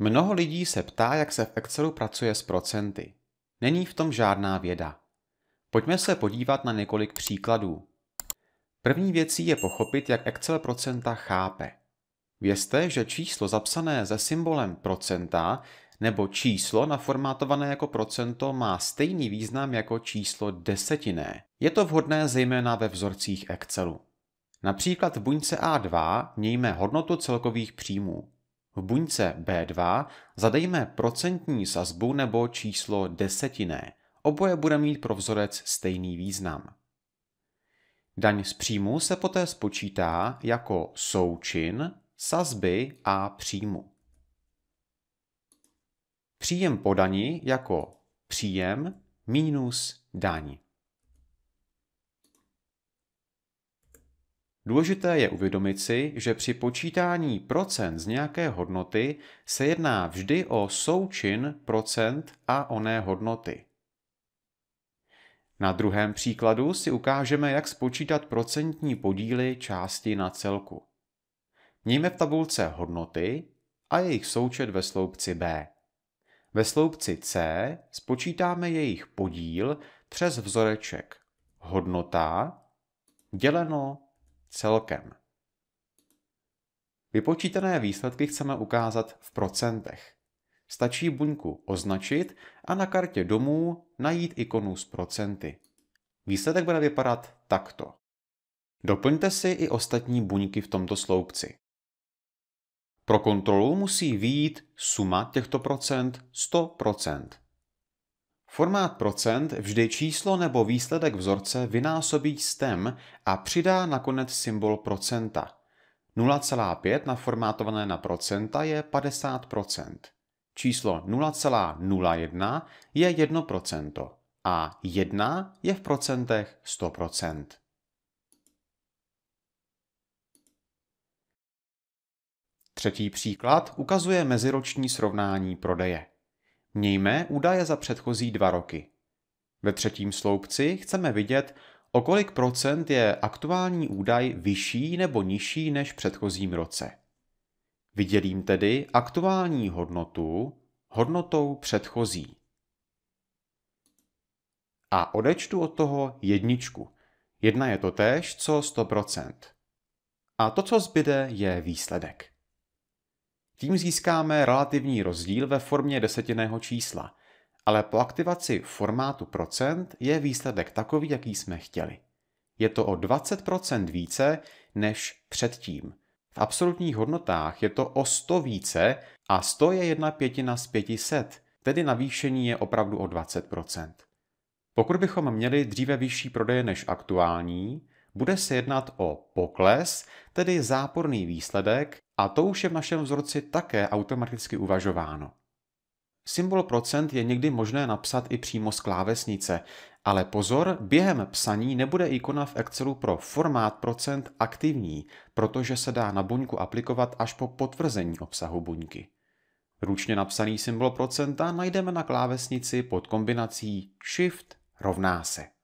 Mnoho lidí se ptá, jak se v Excelu pracuje s procenty. Není v tom žádná věda. Pojďme se podívat na několik příkladů. První věcí je pochopit, jak Excel procenta chápe. Vězte, že číslo zapsané se symbolem procenta nebo číslo naformátované jako procento má stejný význam jako číslo desetiné. Je to vhodné zejména ve vzorcích Excelu. Například v buňce A2 mějme hodnotu celkových příjmů. V buňce B2 zadejme procentní sazbu nebo číslo desetinné. Oboje bude mít pro vzorec stejný význam. Daň z příjmu se poté spočítá jako součin sazby a příjmu. Příjem po dani jako příjem minus daň. Důležité je uvědomit si, že při počítání procent z nějaké hodnoty se jedná vždy o součin procent a oné hodnoty. Na druhém příkladu si ukážeme, jak spočítat procentní podíly části na celku. Mějme v tabulce hodnoty a jejich součet ve sloupci B. Ve sloupci C spočítáme jejich podíl přes vzoreček hodnota děleno celkem. Vypočítané výsledky chceme ukázat v procentech. Stačí buňku označit a na kartě domů najít ikonu s procenty. Výsledek bude vypadat takto. Doplňte si i ostatní buňky v tomto sloupci. Pro kontrolu musí výjít suma těchto procent 100%. Formát procent vždy číslo nebo výsledek vzorce vynásobí stem a přidá nakonec symbol procenta. 0,5 naformátované na procenta je 50%. Číslo 0,01 je 1% a 1 je v procentech 100%. Třetí příklad ukazuje meziroční srovnání prodeje. Mějme údaje za předchozí dva roky. Ve třetím sloupci chceme vidět, o kolik procent je aktuální údaj vyšší nebo nižší než v předchozím roce. Vydělím tedy aktuální hodnotu hodnotou předchozí. A odečtu od toho jedničku. Jedna je to též, co 100%. A to, co zbyde, je výsledek. Tím získáme relativní rozdíl ve formě desetinného čísla, ale po aktivaci formátu procent je výsledek takový, jaký jsme chtěli. Je to o 20% více než předtím. V absolutních hodnotách je to o 100 více a 100 je jedna pětina z 500, tedy navýšení je opravdu o 20%. Pokud bychom měli dříve vyšší prodeje než aktuální, bude se jednat o pokles, tedy záporný výsledek, a to už je v našem vzorci také automaticky uvažováno. Symbol procent je někdy možné napsat i přímo z klávesnice, ale pozor, během psaní nebude ikona v Excelu pro formát procent aktivní, protože se dá na buňku aplikovat až po potvrzení obsahu buňky. Ručně napsaný symbol procenta najdeme na klávesnici pod kombinací Shift rovná se.